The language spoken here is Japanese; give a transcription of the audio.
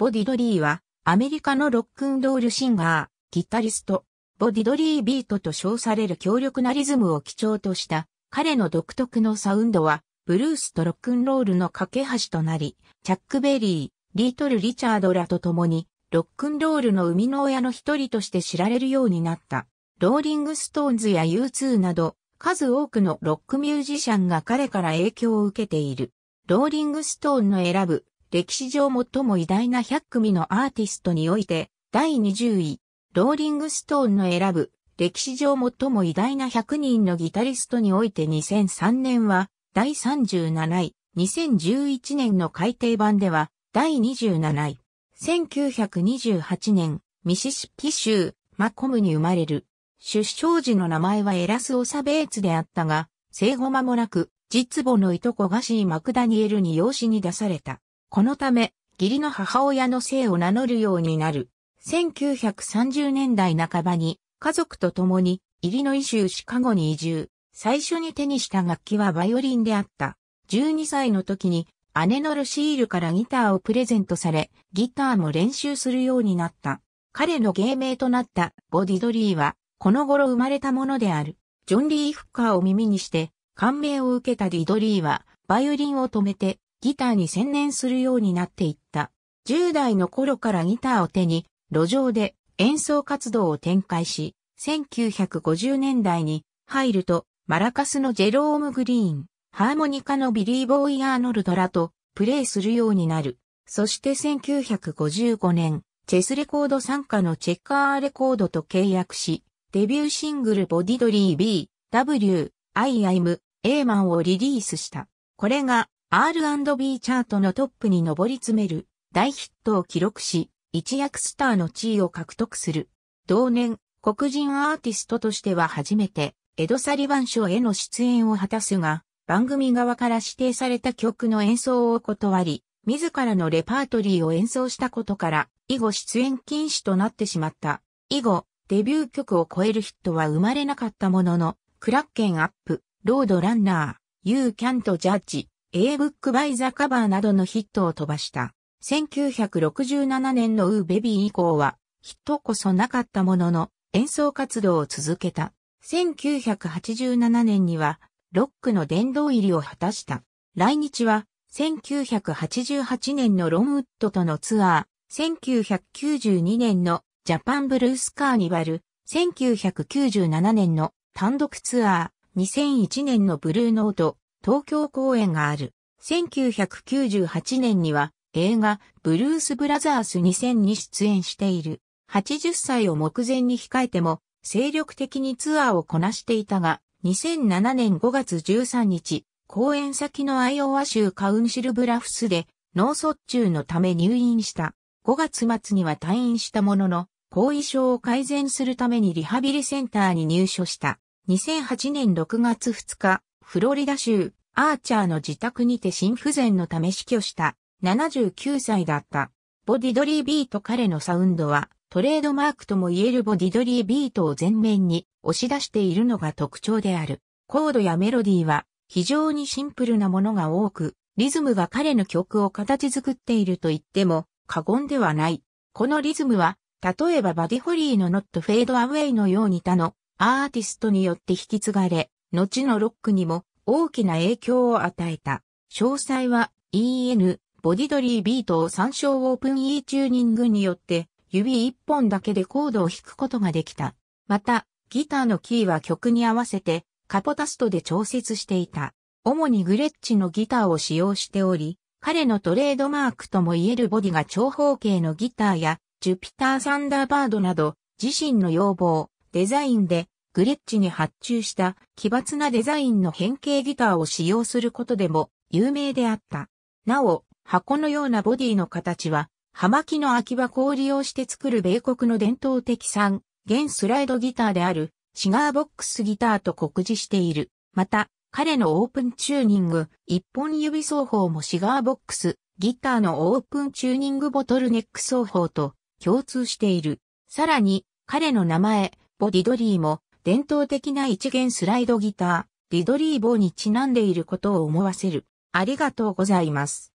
ボディドリーは、アメリカのロックンロールシンガー、ギタリスト、ボディドリービートと称される強力なリズムを基調とした、彼の独特のサウンドは、ブルースとロックンロールの架け橋となり、チャックベリー、リートル・リチャードらと共に、ロックンロールの生みの親の一人として知られるようになった。ローリング・ストーンズや U2 など、数多くのロックミュージシャンが彼から影響を受けている。ローリング・ストーンの選ぶ歴史上最も偉大な100組のアーティストにおいて、第20位、ローリングストーンの選ぶ、歴史上最も偉大な100人のギタリストにおいて2003年は、第37位、2011年の改訂版では、第27位。1928年、ミシシッピ州、マコムに生まれる。出生時の名前はエラス・オサベーツであったが、生後間もなく、実母のいとこガシー・マクダニエルに養子に出された。このため、義理の母親の姓を名乗るようになる。1930年代半ばに家族と共にイリノイ州シカゴに移住。最初に手にした楽器はバイオリンであった。12歳の時に姉のルシールからギターをプレゼントされ、ギターも練習するようになった。彼の芸名となったボディドリーは、この頃生まれたものである。ジョン・リー・フッカーを耳にして、感銘を受けたディドリーは、バイオリンを止めて、ギターに専念するようになっていった。10代の頃からギターを手に、路上で演奏活動を展開し、1950年代に入ると、マラカスのジェローム・グリーン、ハーモニカのビリー・ボーイ・アーノルドらとプレイするようになる。そして1955年、チェスレコード参加のチェッカーレコードと契約し、デビューシングルボディドリー B、W、I i m A マンをリリースした。これが R&B チャートのトップに上り詰める大ヒットを記録し、一躍スターの地位を獲得する。同年、黒人アーティストとしては初めて、エド・サリバン賞への出演を果たすが、番組側から指定された曲の演奏を断り、自らのレパートリーを演奏したことから、以後出演禁止となってしまった。以後、デビュー曲を超えるヒットは生まれなかったものの、クラッケンアップ、ロードランナー、You Can't Judge、A Book by the Cover などのヒットを飛ばした。1967年のウーベビー以降はヒットこそなかったものの演奏活動を続けた。1987年にはロックの殿堂入りを果たした。来日は1988年のロンウッドとのツアー、1992年のジャパンブルースカーニバル、1997年の単独ツアー、2001年のブルーノート、東京公演がある。1998年には映画ブルース・ブラザース2000に出演している。80歳を目前に控えても精力的にツアーをこなしていたが、2007年5月13日、公演先のアイオワ州カウンシルブラフスで脳卒中のため入院した。5月末には退院したものの、後遺症を改善するためにリハビリセンターに入所した。2008年6月2日、フロリダ州、アーチャーの自宅にて心不全のため死去した、79歳だった。ボディドリービート彼のサウンドは、トレードマークとも言えるボディドリービートを前面に押し出しているのが特徴である。コードやメロディーは非常にシンプルなものが多く、リズムが彼の曲を形作っていると言っても過言ではない。このリズムは、例えばバディホリーのノットフェードアウェイのように他のアーティストによって引き継がれ、後のロックにも大きな影響を与えた。詳細は EN ボディドリービートを参照オープン E チューニングによって指一本だけでコードを弾くことができた。また、ギターのキーは曲に合わせてカポタストで調節していた。主にグレッチのギターを使用しており、彼のトレードマークとも言えるボディが長方形のギターやジュピターサンダーバードなど自身の要望、デザインでグレッチに発注した奇抜なデザインの変形ギターを使用することでも有名であった。なお、箱のようなボディの形は、葉巻の空き箱を利用して作る米国の伝統的産、現スライドギターである、シガーボックスギターと酷似している。また、彼のオープンチューニング、一本指奏法もシガーボックス、ギターのオープンチューニングボトルネック奏法と共通している。さらに、彼の名前、ボディドリーも伝統的な一弦スライドギター、リドリーボーにちなんでいることを思わせる。ありがとうございます。